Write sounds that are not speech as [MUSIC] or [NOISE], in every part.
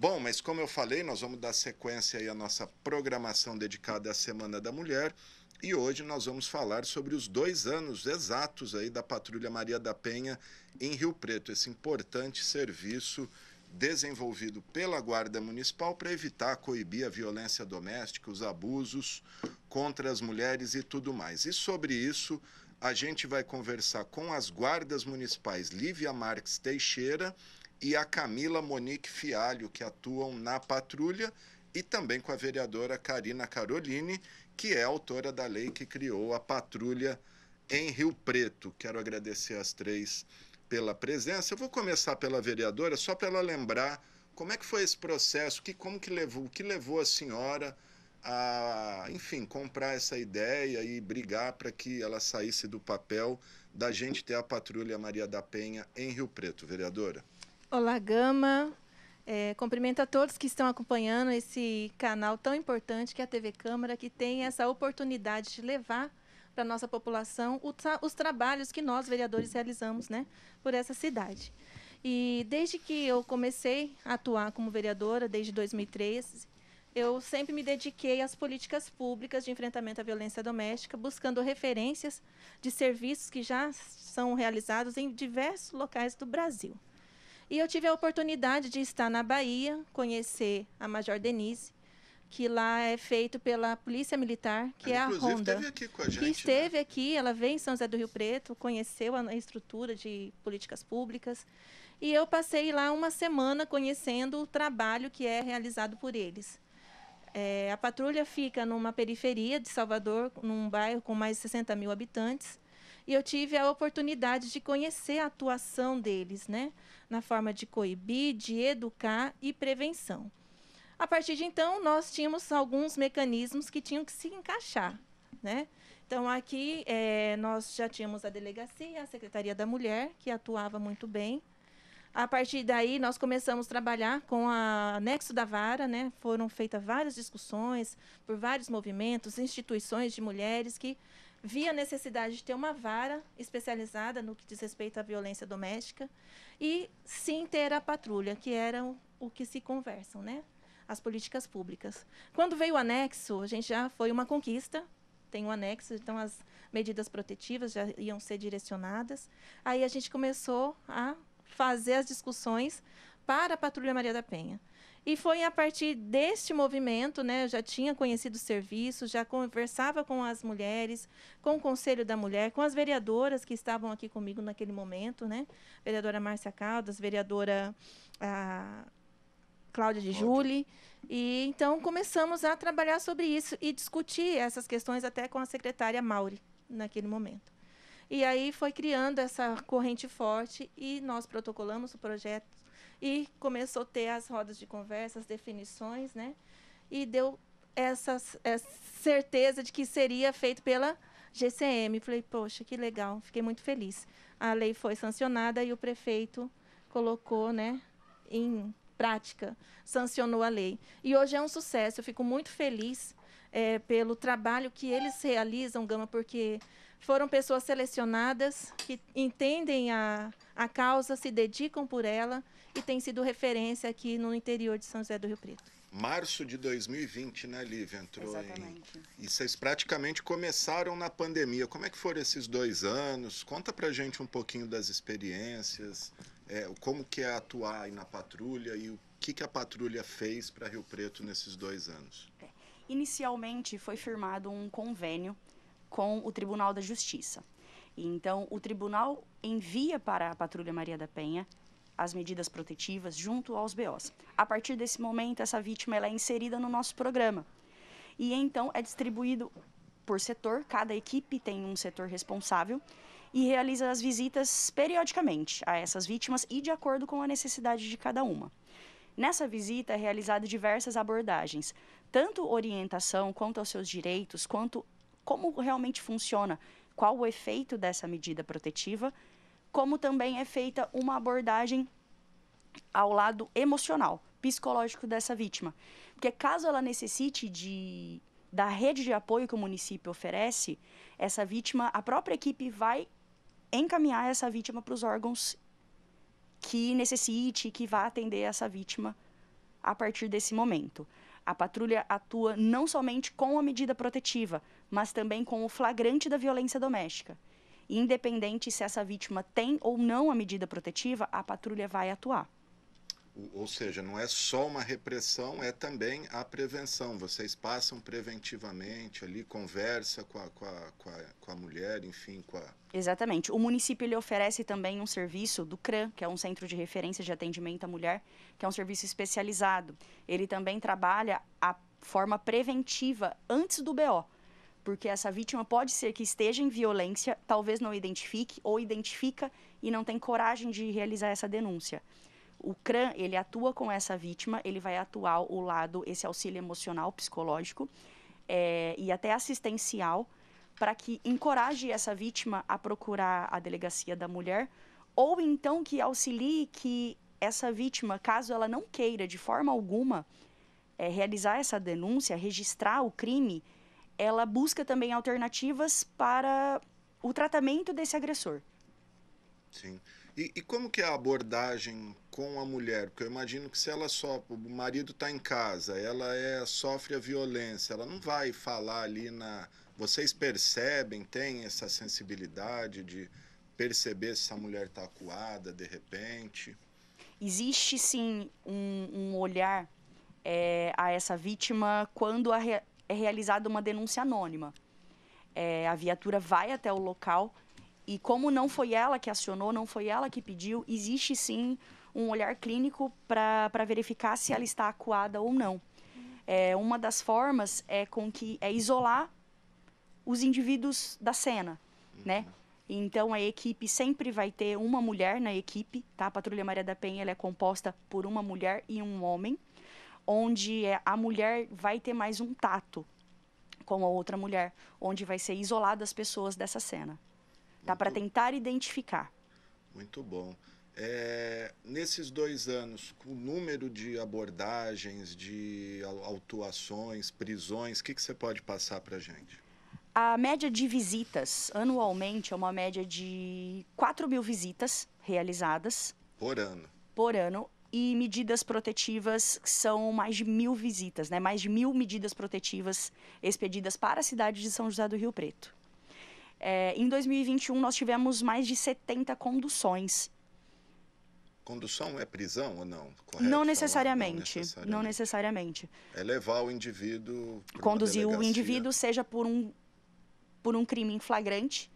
Bom, mas como eu falei, nós vamos dar sequência aí à nossa programação dedicada à Semana da Mulher. E hoje nós vamos falar sobre os dois anos exatos aí da Patrulha Maria da Penha em Rio Preto, esse importante serviço desenvolvido pela Guarda Municipal para evitar, coibir a violência doméstica, os abusos contra as mulheres e tudo mais. E sobre isso, a gente vai conversar com as guardas municipais Lívia Marques Teixeira e a Camila Monique Fialho, que atuam na patrulha, e também com a vereadora Karina Caroline, que é autora da lei que criou a patrulha em Rio Preto. Quero agradecer às três pela presença. Eu vou começar pela vereadora, só para ela lembrar como é que foi esse processo, que como que levou, o que levou a senhora a, enfim, comprar essa ideia e brigar para que ela saísse do papel da gente ter a patrulha Maria da Penha em Rio Preto, vereadora. Olá, Gama. É, cumprimento a todos que estão acompanhando esse canal tão importante que é a TV Câmara, que tem essa oportunidade de levar para a nossa população os, tra os trabalhos que nós, vereadores, realizamos né, por essa cidade. E desde que eu comecei a atuar como vereadora, desde 2013, eu sempre me dediquei às políticas públicas de enfrentamento à violência doméstica, buscando referências de serviços que já são realizados em diversos locais do Brasil. E eu tive a oportunidade de estar na Bahia, conhecer a Major Denise, que lá é feito pela Polícia Militar, que ela, é a Ronda. Esteve aqui com a gente, que né? esteve né? aqui, ela veio em São José do Rio Preto, conheceu a estrutura de políticas públicas. E eu passei lá uma semana conhecendo o trabalho que é realizado por eles. É, a patrulha fica numa periferia de Salvador, num bairro com mais de 60 mil habitantes e eu tive a oportunidade de conhecer a atuação deles, né? Na forma de coibir, de educar e prevenção. A partir de então, nós tínhamos alguns mecanismos que tinham que se encaixar, né? Então, aqui é, nós já tínhamos a delegacia, a Secretaria da Mulher, que atuava muito bem. A partir daí, nós começamos a trabalhar com a anexo da vara, né? Foram feitas várias discussões por vários movimentos, instituições de mulheres que via a necessidade de ter uma vara especializada no que diz respeito à violência doméstica e sim ter a patrulha, que era o, que se conversam, né? As políticas públicas. Quando veio o anexo, a gente já foi uma conquista, tem um anexo, então as medidas protetivas já iam ser direcionadas. Aí a gente começou a fazer as discussões para a Patrulha Maria da Penha. E foi a partir deste movimento, né, eu já tinha conhecido o serviço, já conversava com as mulheres, com o Conselho da Mulher, com as vereadoras que estavam aqui comigo naquele momento, né? Vereadora Márcia Caldas, vereadora a, Cláudia de Júli. E então começamos a trabalhar sobre isso e discutir essas questões até com a secretária Mauri naquele momento. E aí foi criando essa corrente forte e nós protocolamos o projeto e começou a ter as rodas de conversa, as definições, né? E deu essa, essa é, certeza de que seria feito pela GCM. Falei, poxa, que legal, fiquei muito feliz. A lei foi sancionada e o prefeito colocou, né, em prática, sancionou a lei. E hoje é um sucesso, eu fico muito feliz é, pelo trabalho que eles realizam, Gama, porque foram pessoas selecionadas que entendem a, a causa, se dedicam por ela e têm sido referência aqui no interior de São José do Rio Preto março de 2020, né, Lívia? Entrou Exatamente. Em... E vocês praticamente começaram na pandemia. Como é que foram esses dois anos? Conta pra gente um pouquinho das experiências, é, como que é atuar aí na patrulha e o que, que a patrulha fez para Rio Preto nesses dois anos. É, inicialmente foi firmado um convênio com o Tribunal da Justiça. Então, o tribunal envia para a Patrulha Maria da Penha as medidas protetivas junto aos BOs. A partir desse momento, essa vítima ela é inserida no nosso programa. E então é distribuído por setor, cada equipe tem um setor responsável e realiza as visitas periodicamente a essas vítimas e de acordo com a necessidade de cada uma. Nessa visita é realizada diversas abordagens, tanto orientação quanto aos seus direitos, quanto como realmente funciona, qual o efeito dessa medida protetiva, como também é feita uma abordagem ao lado emocional, psicológico dessa vítima. Porque caso ela necessite de da rede de apoio que o município oferece, essa vítima, a própria equipe vai encaminhar essa vítima para os órgãos que necessite, que vá atender essa vítima a partir desse momento. A patrulha atua não somente com a medida protetiva, mas também com o flagrante da violência doméstica. independente se essa vítima tem ou não a medida protetiva, a patrulha vai atuar. Ou seja, não é só uma repressão, é também a prevenção. Vocês passam preventivamente ali, conversa com a, com a, com a, com a mulher, enfim, com a... Exatamente. O município ele oferece também um serviço do CRAM, que é um Centro de Referência de Atendimento à Mulher, que é um serviço especializado. Ele também trabalha a forma preventiva antes do BO porque essa vítima pode ser que esteja em violência, talvez não identifique ou identifica e não tem coragem de realizar essa denúncia. O CRAN, ele atua com essa vítima, ele vai atuar o lado, esse auxílio emocional, psicológico é, e até assistencial, para que encoraje essa vítima a procurar a delegacia da mulher, ou então que auxilie que essa vítima, caso ela não queira de forma alguma é, realizar essa denúncia, registrar o crime, ela busca também alternativas para o tratamento desse agressor. Sim. E, e, como que é a abordagem com a mulher? Porque eu imagino que se ela só o marido está em casa, ela é sofre a violência, ela não vai falar ali na. Vocês percebem, têm essa sensibilidade de perceber se a mulher está acuada de repente? Existe sim um, um olhar é, a essa vítima quando a, é realizada uma denúncia anônima. É, a viatura vai até o local e, como não foi ela que acionou, não foi ela que pediu, existe sim um olhar clínico para verificar se ela está acuada ou não. É, uma das formas é com que é isolar os indivíduos da cena, né? Então a equipe sempre vai ter uma mulher na equipe, tá? A Patrulha Maria da Penha ela é composta por uma mulher e um homem onde é, a mulher vai ter mais um tato com a outra mulher, onde vai ser isolada as pessoas dessa cena. tá? para tentar identificar. Muito bom. É, nesses dois anos, o número de abordagens, de autuações, prisões, o que, que você pode passar para a gente? A média de visitas anualmente é uma média de 4 mil visitas realizadas. Por ano. Por ano e medidas protetivas são mais de mil visitas, né? mais de mil medidas protetivas expedidas para a cidade de São José do Rio Preto. É, em 2021, nós tivemos mais de 70 conduções. Condução é prisão ou não? Correto, não, necessariamente, não necessariamente. Não necessariamente. É levar o indivíduo. Conduzir o indivíduo, seja por um, por um crime em flagrante,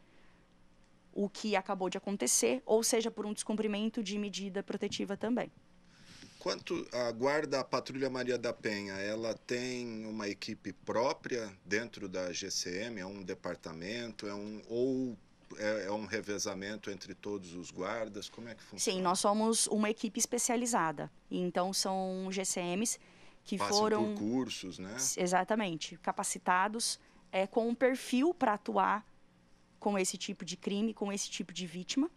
o que acabou de acontecer, ou seja por um descumprimento de medida protetiva também. Quanto a guarda, a Patrulha Maria da Penha, ela tem uma equipe própria dentro da GCM, é um departamento, é um ou é, é, um revezamento entre todos os guardas? Como é que funciona? Sim, nós somos uma equipe especializada. Então são GCMs que Passam foram por cursos, né? Exatamente, capacitados é, com um perfil para atuar com esse tipo de crime, com esse tipo de vítima.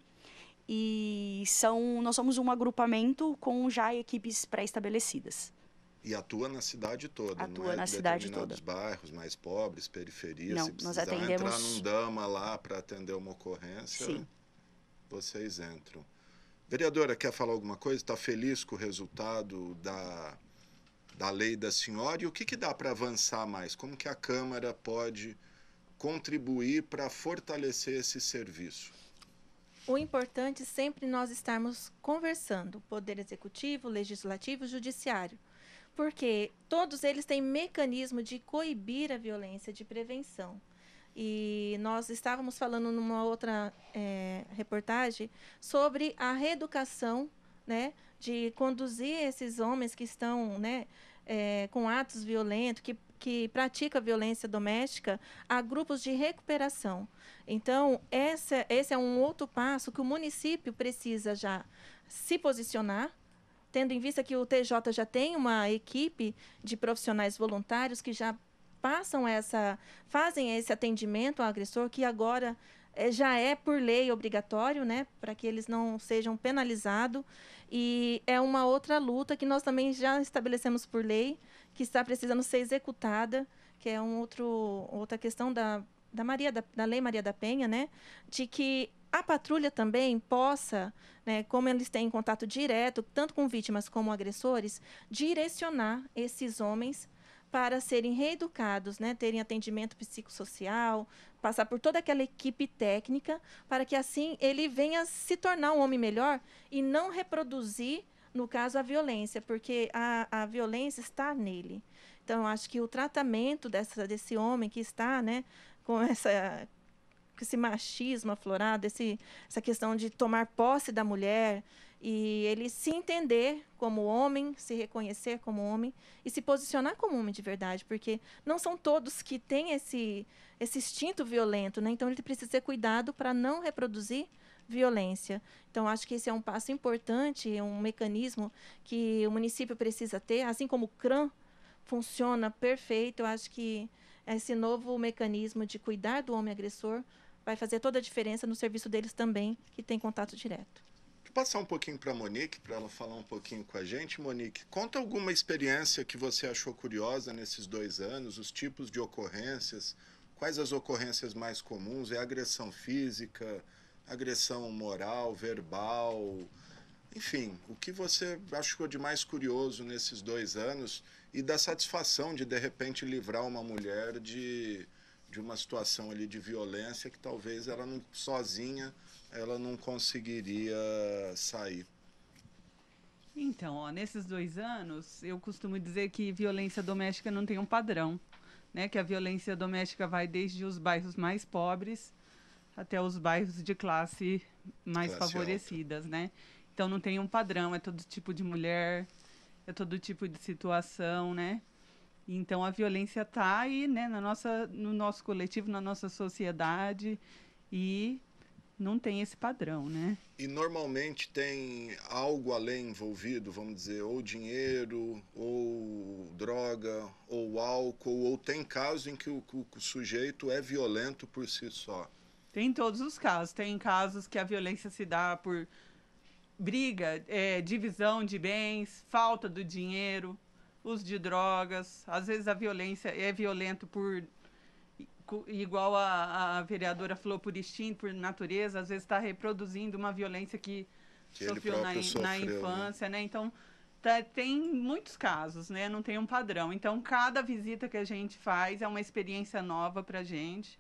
E são, nós somos um agrupamento com já equipes pré-estabelecidas. E atua na cidade toda, atua não é na cidade toda. bairros mais pobres, periferias, não, se nós atendemos... entrar num dama lá para atender uma ocorrência, Sim. vocês entram. Vereadora, quer falar alguma coisa? Está feliz com o resultado da, da lei da senhora? E o que, que dá para avançar mais? Como que a Câmara pode contribuir para fortalecer esse serviço? O importante é sempre nós estarmos conversando, poder executivo, legislativo, judiciário, porque todos eles têm mecanismo de coibir a violência, de prevenção. E nós estávamos falando numa outra é, reportagem sobre a reeducação, né, de conduzir esses homens que estão, né, é, com atos violentos, que, que pratica violência doméstica, a grupos de recuperação. Então, essa, esse é um outro passo que o município precisa já se posicionar, tendo em vista que o TJ já tem uma equipe de profissionais voluntários que já passam essa, fazem esse atendimento ao agressor, que agora é, já é por lei obrigatório, né, para que eles não sejam penalizados. E é uma outra luta que nós também já estabelecemos por lei, que está precisando ser executada, que é um outro, outra questão da, da, Maria, da, da Lei Maria da Penha, né, de que a patrulha também possa, né, como eles têm contato direto, tanto com vítimas como agressores, direcionar esses homens para serem reeducados, né, terem atendimento psicossocial, passar por toda aquela equipe técnica, para que assim ele venha se tornar um homem melhor e não reproduzir, no caso, a violência, porque a, a violência está nele. Então, acho que o tratamento dessa, desse homem que está né, com essa esse machismo aflorado, esse, essa questão de tomar posse da mulher, e ele se entender como homem, se reconhecer como homem e se posicionar como homem de verdade, porque não são todos que têm esse, esse instinto violento, né? Então ele precisa ter cuidado para não reproduzir violência. Então acho que esse é um passo importante, um mecanismo que o município precisa ter, assim como o CRAM funciona perfeito, eu acho que esse novo mecanismo de cuidar do homem agressor vai fazer toda a diferença no serviço deles também, que tem contato direto passar um pouquinho para a Monique, para ela falar um pouquinho com a gente. Monique, conta alguma experiência que você achou curiosa nesses dois anos, os tipos de ocorrências, quais as ocorrências mais comuns? É agressão física, agressão moral, verbal, enfim, o que você achou de mais curioso nesses dois anos e da satisfação de de repente livrar uma mulher de, de uma situação ali de violência que talvez ela não sozinha ela não conseguiria sair. Então, ó, nesses dois anos, eu costumo dizer que violência doméstica não tem um padrão, né? Que a violência doméstica vai desde os bairros mais pobres até os bairros de classe mais classe favorecidas, alta. né? Então não tem um padrão, é todo tipo de mulher, é todo tipo de situação, né? Então a violência tá aí, né, na nossa, no nosso coletivo, na nossa sociedade e não tem esse padrão, né? E normalmente tem algo além envolvido, vamos dizer, ou dinheiro, ou droga, ou álcool, ou tem caso em que o, o sujeito é violento por si só. Tem todos os casos. Tem casos que a violência se dá por briga, é, divisão de bens, falta do dinheiro, uso de drogas. Às vezes a violência é violento por igual a, a vereadora falou, por instinto, por natureza, às vezes está reproduzindo uma violência que, que sofreu, na, sofreu na, né? infância, né? né? Então, tá, tem muitos casos, né? Não tem um padrão. Então, cada visita que a gente faz é uma experiência nova para gente,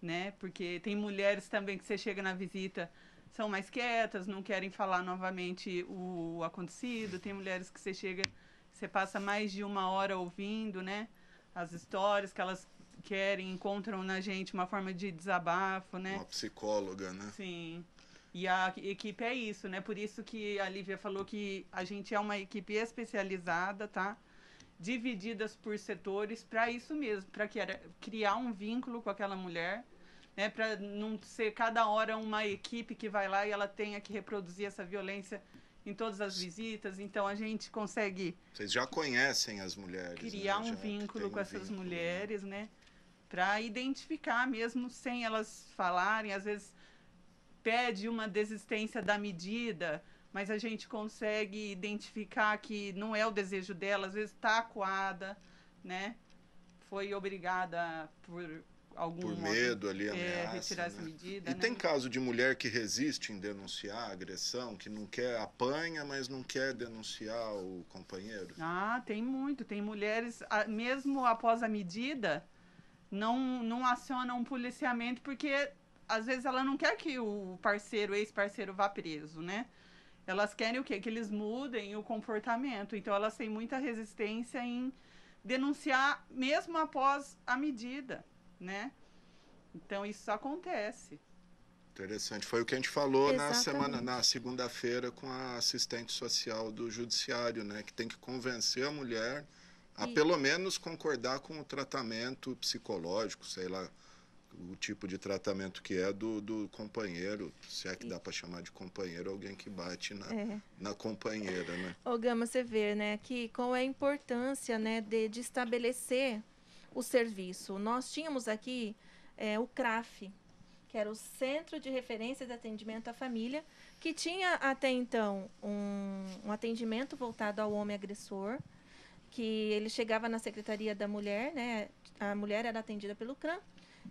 né? Porque tem mulheres também que você chega na visita são mais quietas, não querem falar novamente o acontecido. Tem mulheres que você chega, você passa mais de uma hora ouvindo, né? As histórias que elas querem, encontram na gente uma forma de desabafo, né? Uma psicóloga, né? Sim. E a equipe é isso, né? Por isso que a Lívia falou que a gente é uma equipe especializada, tá? Divididas por setores para isso mesmo, para criar um vínculo com aquela mulher, né? Para não ser cada hora uma equipe que vai lá e ela tenha que reproduzir essa violência em todas as visitas, então a gente consegue. Vocês já conhecem as mulheres. Né? Criar né? um vínculo com um essas vínculo, né? mulheres, né? né? para identificar mesmo sem elas falarem, às vezes pede uma desistência da medida, mas a gente consegue identificar que não é o desejo dela, às vezes está acuada, né? Foi obrigada por algum por medo ali é, ameaça, é, retirar né? as medidas. E né? tem caso de mulher que resiste em denunciar a agressão, que não quer apanha, mas não quer denunciar o companheiro. Ah, tem muito. Tem mulheres mesmo após a medida não, não aciona um policiamento porque às vezes ela não quer que o parceiro, ex-parceiro vá preso, né? Elas querem o quê? Que eles mudem o comportamento. Então elas têm muita resistência em denunciar mesmo após a medida, né? Então isso acontece. Interessante. Foi o que a gente falou Exatamente. na semana, na segunda-feira com a assistente social do judiciário, né, que tem que convencer a mulher a e... pelo menos concordar com o tratamento psicológico, sei lá, o tipo de tratamento que é do, do companheiro, se é que dá para chamar de companheiro alguém que bate na, é. na companheira, né? o Gama, você vê, né, que qual é a importância, né, de, de estabelecer o serviço. Nós tínhamos aqui é, o CRAF, que era o Centro de Referência de Atendimento à Família, que tinha até então um, um atendimento voltado ao homem agressor, que ele chegava na secretaria da mulher, né? A mulher era atendida pelo CRAM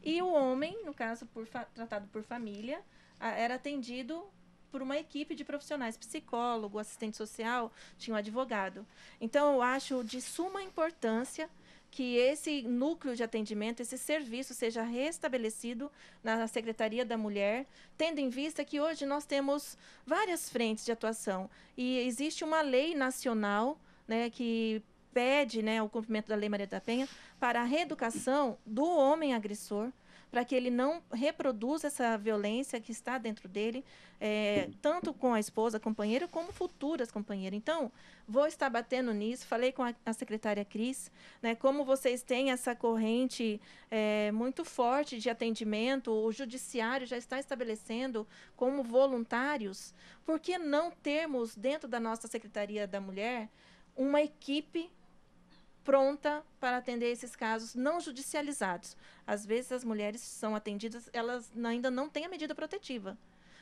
e o homem, no caso por tratado por família, a, era atendido por uma equipe de profissionais, psicólogo, assistente social, tinha um advogado. Então eu acho de suma importância que esse núcleo de atendimento, esse serviço seja restabelecido na Secretaria da Mulher, tendo em vista que hoje nós temos várias frentes de atuação e existe uma lei nacional né, que pede né, o cumprimento da Lei Maria da Penha para a reeducação do homem agressor, para que ele não reproduza essa violência que está dentro dele, é, tanto com a esposa, companheira, como futuras companheiras. Então, vou estar batendo nisso. Falei com a, a secretária Cris, né, como vocês têm essa corrente é, muito forte de atendimento, o judiciário já está estabelecendo como voluntários, por que não termos dentro da nossa Secretaria da Mulher uma equipe pronta para atender esses casos não judicializados. Às vezes as mulheres são atendidas, elas ainda não têm a medida protetiva,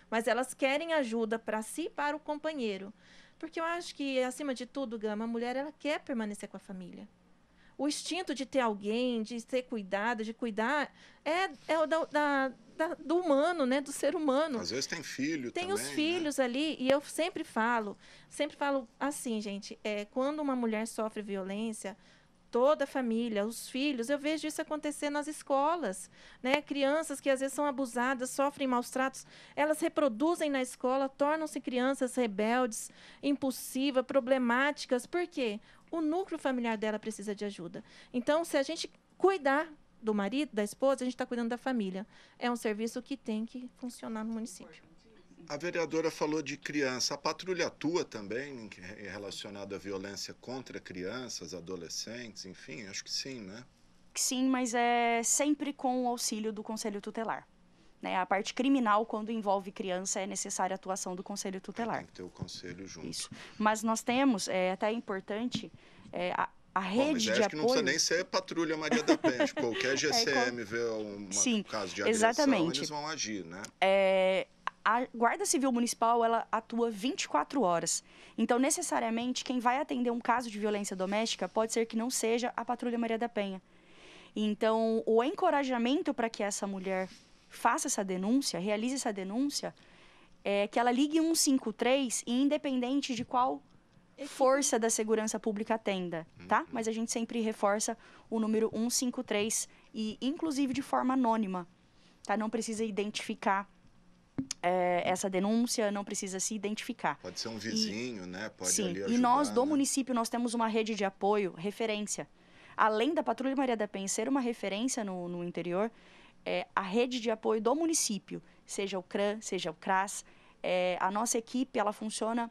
mas elas querem ajuda para si e para o companheiro. Porque eu acho que acima de tudo, Gama, a mulher ela quer permanecer com a família. O instinto de ter alguém, de ser cuidada, de cuidar, é, é da, da, da, do humano, né, do ser humano. Às vezes tem filho tem também. Tem né? os filhos né? ali, e eu sempre falo, sempre falo assim, gente, é, quando uma mulher sofre violência, toda a família, os filhos. Eu vejo isso acontecer nas escolas, né? Crianças que às vezes são abusadas, sofrem maus tratos, elas reproduzem na escola, tornam-se crianças rebeldes, impulsivas, problemáticas. Por quê? O núcleo familiar dela precisa de ajuda. Então, se a gente cuidar do marido, da esposa, a gente está cuidando da família. É um serviço que tem que funcionar no município. A vereadora falou de criança. A patrulha atua também relacionada à violência contra crianças, adolescentes, enfim, acho que sim, né? Sim, mas é sempre com o auxílio do Conselho Tutelar. Né? A parte criminal, quando envolve criança, é necessária a atuação do Conselho Tutelar. Tem que ter o Conselho junto. Isso. Mas nós temos, é até importante, é, a rede Bom, é, de apoio... que não precisa nem ser patrulha Maria da Penha, qualquer GCM [LAUGHS] é, vê um Sim, caso de agressão, exatamente. eles vão agir, né? É, a Guarda Civil Municipal, ela atua 24 horas. Então, necessariamente, quem vai atender um caso de violência doméstica pode ser que não seja a patrulha Maria da Penha. Então, o encorajamento para que essa mulher faça essa denúncia, realize essa denúncia, é que ela ligue 153 e independente de qual força da segurança pública atenda, tá? Uhum. Mas a gente sempre reforça o número 153 e inclusive de forma anônima, tá? Não precisa identificar é, essa denúncia, não precisa se identificar. Pode ser um vizinho, e, né? Pode sim. Ajudar, e nós do né? município nós temos uma rede de apoio, referência. Além da Patrulha Maria da Penha ser uma referência no, no interior, é, a rede de apoio do município, seja o CRAN, seja o CRAS, é, a nossa equipe ela funciona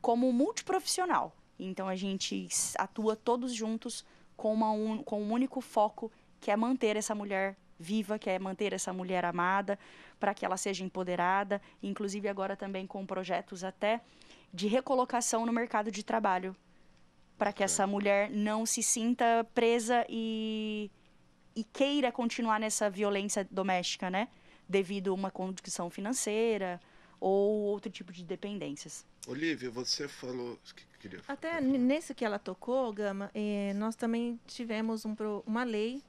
como multiprofissional. Então a gente atua todos juntos com, uma un... com um único foco, que é manter essa mulher viva, que é manter essa mulher amada, para que ela seja empoderada, inclusive agora também com projetos até de recolocação no mercado de trabalho, para que essa mulher não se sinta presa e, e queira continuar nessa violência doméstica, né? Devido a uma condição financeira ou outro tipo de dependências. Olivia, você falou. Queria... Até nesse que ela tocou, Gama, eh, nós também tivemos um uma lei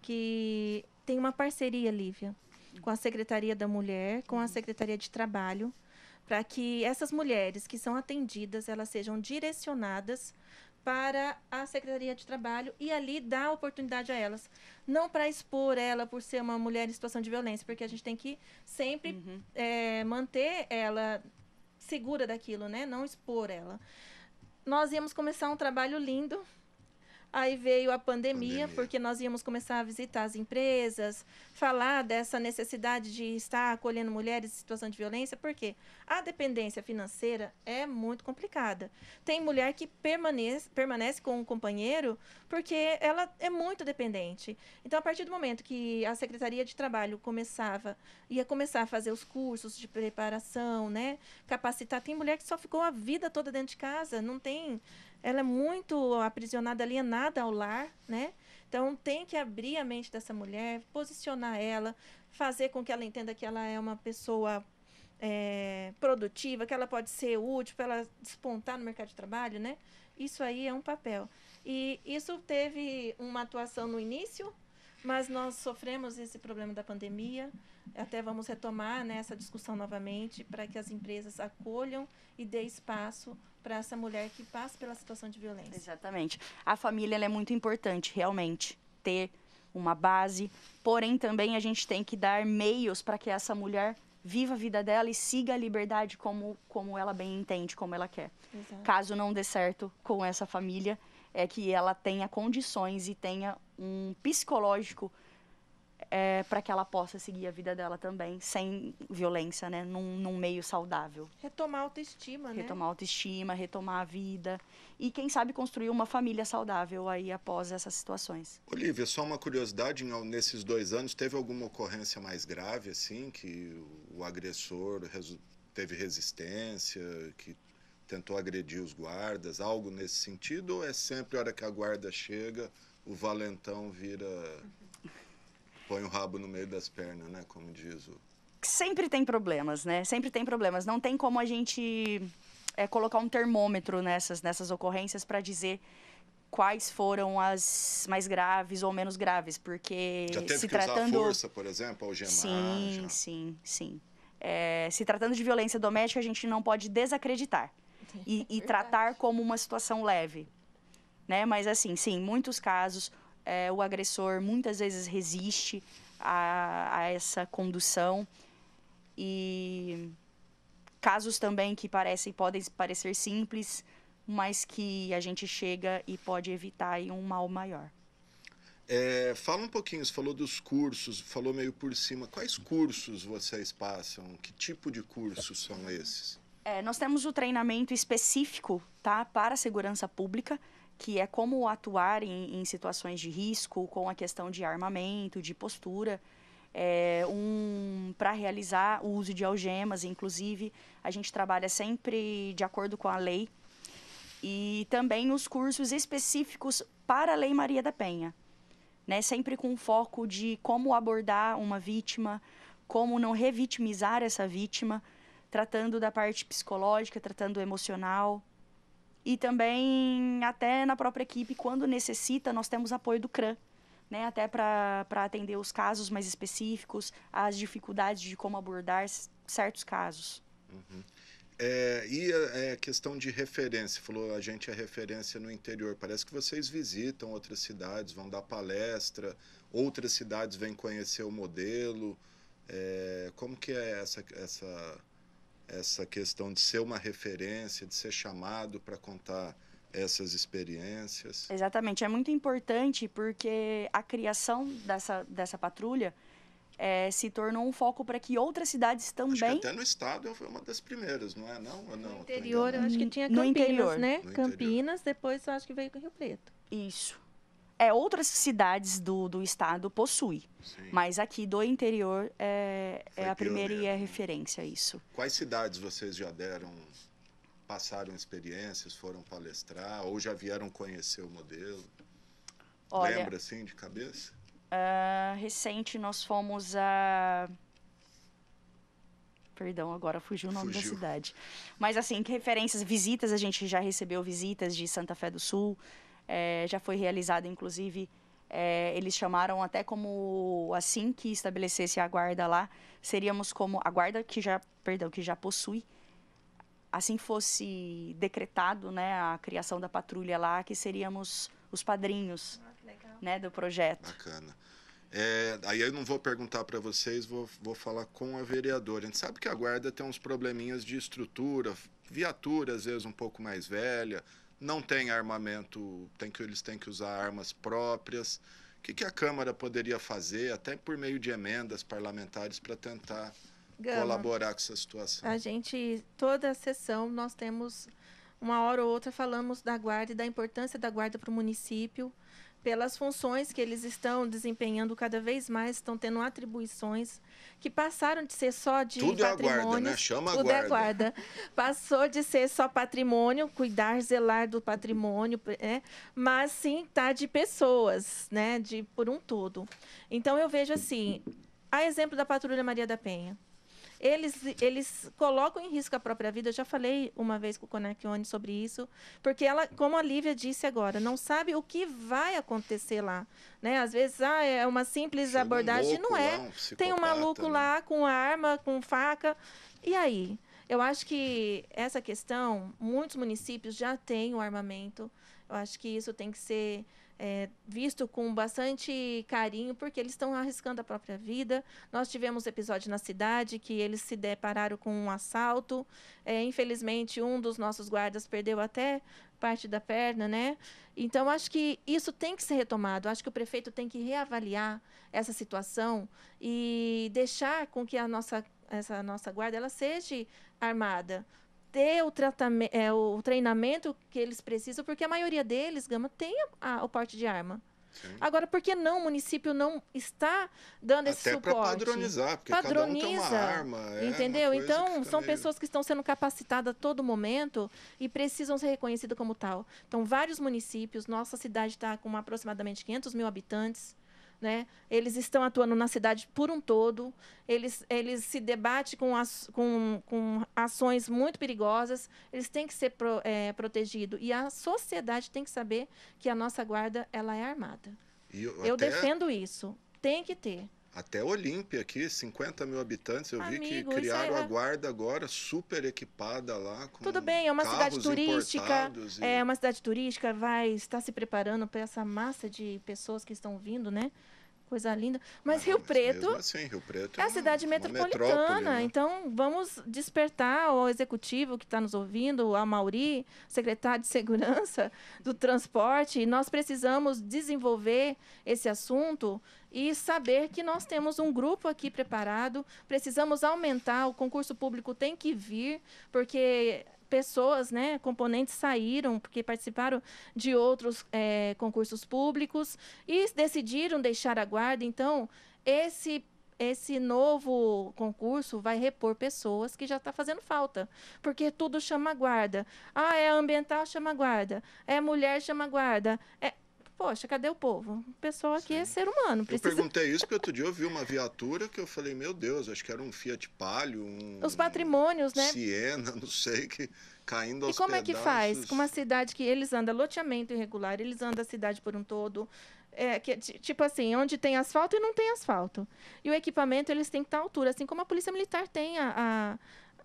que tem uma parceria, Lívia, com a Secretaria da Mulher, com a Secretaria de Trabalho, para que essas mulheres que são atendidas, elas sejam direcionadas para a Secretaria de Trabalho e ali dar oportunidade a elas. Não para expor ela por ser uma mulher em situação de violência, porque a gente tem que sempre uhum. é, manter ela segura daquilo, né? Não expor ela. Nós íamos começar um trabalho lindo Aí veio a pandemia, pandemia, porque nós íamos começar a visitar as empresas, falar dessa necessidade de estar acolhendo mulheres em situação de violência, porque a dependência financeira é muito complicada. Tem mulher que permanece, permanece com um companheiro porque ela é muito dependente. Então, a partir do momento que a Secretaria de Trabalho começava, ia começar a fazer os cursos de preparação, né? Capacitar. Tem mulher que só ficou a vida toda dentro de casa, não tem ela é muito aprisionada, alienada ao lar, né? Então tem que abrir a mente dessa mulher, posicionar ela, fazer com que ela entenda que ela é uma pessoa é, produtiva, que ela pode ser útil para ela despontar no mercado de trabalho, né? Isso aí é um papel. E isso teve uma atuação no início, mas nós sofremos esse problema da pandemia. Até vamos retomar né, essa discussão novamente para que as empresas acolham e dê espaço para essa mulher que passa pela situação de violência. Exatamente. A família é muito importante, realmente, ter uma base, porém também a gente tem que dar meios para que essa mulher viva a vida dela e siga a liberdade como, como ela bem entende, como ela quer. Exato. Caso não dê certo com essa família, é que ela tenha condições e tenha um psicológico é, para que ela possa seguir a vida dela também, sem violência, né? Num, num meio saudável. Retomar a autoestima, né? Retomar a autoestima, retomar a vida. E quem sabe construir uma família saudável aí após essas situações. Olivia, só uma curiosidade, nesses dois anos, teve alguma ocorrência mais grave, assim, que o agressor teve resistência, que tentou agredir os guardas, algo nesse sentido? Ou é sempre a hora que a guarda chega, o valentão vira põe o rabo no meio das pernas, né? Como diz o. Sempre tem problemas, né? Sempre tem problemas. Não tem como a gente é, colocar um termômetro nessas, nessas ocorrências para dizer quais foram as mais graves ou menos graves, porque já teve se que tratando... usar força, por exemplo, algemar. Sim, já. sim, sim. É, se tratando de violência doméstica, a gente não pode desacreditar e, é e tratar como uma situação leve, né? Mas assim, sim, muitos casos é, o agressor muitas vezes resiste a, a essa condução e casos também que parecem podem parecer simples, mas que a gente chega e pode evitar aí, um mal maior. É, fala um pouquinho, você falou dos cursos, falou meio por cima. Quais cursos vocês passam? Que tipo de cursos são esses? É, nós temos o treinamento específico tá, para a segurança pública que é como atuar em, em situações de risco com a questão de armamento, de postura. É, um para realizar o uso de algemas, inclusive a gente trabalha sempre de acordo com a lei e também os cursos específicos para a Lei Maria da Penha, né? Sempre com foco de como abordar uma vítima, como não revitimizar essa vítima, tratando da parte psicológica, tratando emocional, e também, até na própria equipe, quando necessita, nós temos apoio do CRAN, né? até para atender os casos mais específicos, as dificuldades de como abordar certos casos. Uhum. É, e a, é questão de referência, falou a gente é referência no interior. Parece que vocês visitam outras cidades, vão dar palestra, outras cidades vêm conhecer o modelo. É, como que é essa, essa essa questão de ser uma referência, de ser chamado para contar essas experiências. Exatamente, é muito importante porque a criação dessa, dessa patrulha é, se tornou um foco para que outras cidades também. até no estado foi uma das primeiras, não é? Não, não. No interior, eu acho que tinha Campinas, no interior. né? No Campinas, depois eu acho que veio com Rio Preto. Isso é, outras cidades do, do estado possuem. Mas aqui do interior é, é a primeira e é a referência isso. Quais cidades vocês já deram, passaram experiências, foram palestrar ou já vieram conhecer o modelo? Olha, Lembra assim de cabeça? Uh, recente nós fomos a. Perdão, agora fugiu o nome fugiu. da cidade. Mas assim, que referências, visitas, a gente já recebeu visitas de Santa Fé do Sul é, já foi realizado inclusive, é, eles chamaram até como assim que estabelecesse a guarda lá, seríamos como a guarda que já, perdão, que já possui, assim fosse decretado, né, a criação da patrulha lá, que seríamos os padrinhos, ah, né, do projeto. Bacana. É, aí eu não vou perguntar para vocês, vou, vou falar com a vereadora. A gente sabe que a guarda tem uns probleminhas de estrutura, viatura às vezes um pouco mais velha, não tem armamento, tem que, eles têm que usar armas próprias. O que, que a Câmara poderia fazer, até por meio de emendas parlamentares, para tentar Gama, colaborar com essa situação? A gente, toda a sessão, nós temos uma hora ou outra falamos da guarda e da importância da guarda para o município pelas funções que eles estão desempenhando cada vez mais, estão tendo atribuições que passaram de ser só de tudo é né? patrimônio. Tudo é guarda, né? Chama tudo guarda. É [LAUGHS] guarda. Passou de ser só patrimônio, cuidar, zelar do patrimônio, né? mas sim tá de pessoas, né? De por um todo. Então eu vejo assim, a exemplo da Patrulha Maria da Penha eles, eles colocam em risco a própria vida. Eu já falei uma vez com o Conacione sobre isso, porque ela, como a Lívia disse agora, não sabe o que vai acontecer lá. Né? Às vezes, ah, é uma simples abordagem. Um não é. Lá, um Tem um maluco né? lá com arma, com faca. E aí? Eu acho que essa questão, muitos municípios já têm o armamento. Eu acho que isso tem que ser é, visto com bastante carinho, porque eles estão arriscando a própria vida. Nós tivemos episódio na cidade que eles se depararam com um assalto. É, infelizmente, um dos nossos guardas perdeu até parte da perna, né? Então, acho que isso tem que ser retomado. Acho que o prefeito tem que reavaliar essa situação e deixar com que a nossa, essa nossa guarda ela seja armada ter o, é, o treinamento que eles precisam, porque a maioria deles, Gama, tem a, a, o porte de arma. Sim. Agora, por que não o município não está dando Até esse suporte? Até padronizar, porque Padroniza, cada um uma arma. entendeu? É, é uma então, são meio... pessoas que estão sendo capacitadas a todo momento e precisam ser reconhecidas como tal. Então, vários municípios, nossa cidade está com aproximadamente 500 mil habitantes, né? Eles estão atuando na cidade por um todo, eles, eles se debatem com, as, com, com ações muito perigosas, eles têm que ser pro, é, protegidos. E a sociedade tem que saber que a nossa guarda ela é armada. Eu, eu até... defendo isso. Tem que ter. Até Olímpia aqui, 50 mil habitantes, eu Amigo, vi que criaram é... a guarda agora, super equipada lá. Tudo bem, é uma cidade turística. E... É uma cidade turística, vai estar se preparando para essa massa de pessoas que estão vindo, né? coisa linda. Mas ah, Rio, mas Preto assim, Rio Preto é a é cidade uma, metropolitana. Uma né? Então, vamos despertar o executivo que está nos ouvindo, a Mauri, secretário de Segurança do Transporte. Nós precisamos desenvolver esse assunto e saber que nós temos um grupo aqui preparado, precisamos aumentar, o concurso público tem que vir, porque pessoas, né, componentes saíram porque participaram de outros é, concursos públicos e decidiram deixar a guarda. Então, esse esse novo concurso vai repor pessoas que já está fazendo falta, porque tudo chama guarda. Ah, é ambiental, chama guarda. É mulher, chama guarda. É, poxa, cadê o povo? O pessoal aqui é Sim. é ser humano. Precisa... Eu perguntei isso porque outro dia eu vi uma viatura que eu falei, meu Deus, acho que era um Fiat Palio, um... Os patrimônios, um né? Siena, não sei, que caindo aos E como pedaços... é que faz com uma cidade que eles andam loteamento irregular, eles andam a cidade por um todo... É, que, é tipo assim, onde tem asfalto e não tem asfalto. E o equipamento, eles têm que estar à altura. Assim como a Polícia Militar tem a, a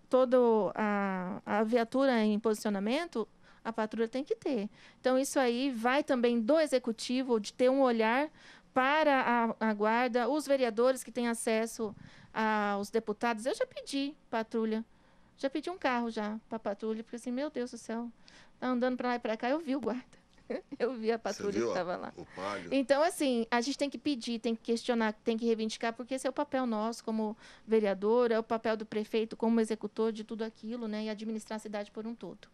toda a, a viatura em posicionamento, a patrulha tem que ter. Então, isso aí vai também do executivo de ter um olhar para a, a guarda, os vereadores que têm acesso aos deputados. Eu já pedi patrulha. Já pedi um carro já para patrulha, porque assim, meu Deus do céu, tá andando para lá e para cá, eu vi o guarda. [LAUGHS] Eu vi a patrulha que estava lá. Então, assim, a gente tem que pedir, tem que questionar, tem que reivindicar, porque esse é o papel nosso como vereador, é o papel do prefeito como executor de tudo aquilo, né? E administrar a cidade por um todo.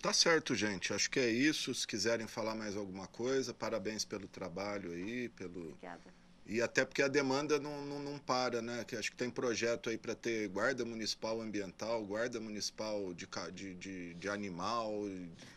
Tá certo, gente. Acho que é isso. Se quiserem falar mais alguma coisa, parabéns pelo trabalho aí, pelo. Obrigada. E até porque a demanda não, não, não, para, né? Que acho que tem projeto aí para ter guarda municipal ambiental, guarda municipal de, de, de, de animal.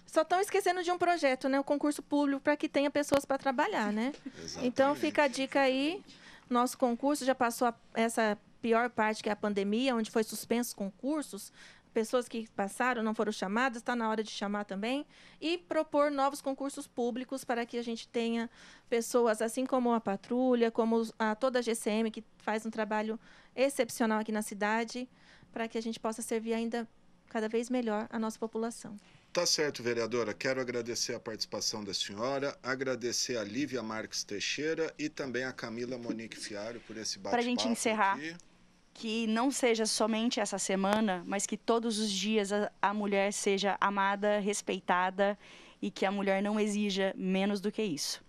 Só estão esquecendo de um projeto, né? O concurso público para que tenha pessoas para trabalhar, né? Exatamente. Então fica a dica aí. Nosso concurso já passou essa pior parte que é a pandemia, onde foi suspensos concursos, pessoas que passaram, não foram chamadas, está na hora de chamar também, e propor novos concursos públicos para que a gente tenha pessoas, assim como a Patrulha, como a, toda a GCM, que faz um trabalho excepcional aqui na cidade, para que a gente possa servir ainda cada vez melhor a nossa população. Tá certo, vereadora. Quero agradecer a participação da senhora, agradecer a Lívia Marques Teixeira e também a Camila Monique Fiário por esse bate-papo. Para a gente encerrar. Aqui que não seja somente essa semana, mas que todos os dias a, a mulher seja amada, respeitada e que a mulher não exija menos do que isso.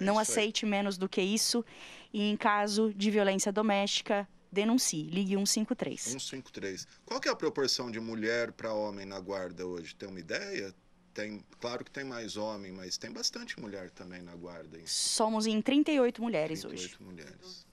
É não isso aceite menos do que isso e em caso de violência doméstica, denuncie, ligue 153. 153. Qual que é a proporção de mulher para homem na guarda hoje? Tem uma ideia? Tem, claro que tem mais homem, mas tem bastante mulher também na guarda. Hein? Somos em 38 mulheres 38 hoje. 38 mulheres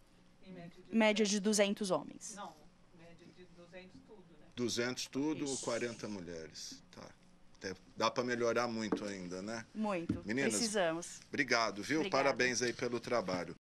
média de 200 homens. Não, média de 200 tudo, né? 200 tudo, 40 mulheres. Tá. dá para melhorar muito ainda, né? Muito. Meninas, precisamos. Obrigado, viu? Obrigada. Parabéns aí pelo trabalho.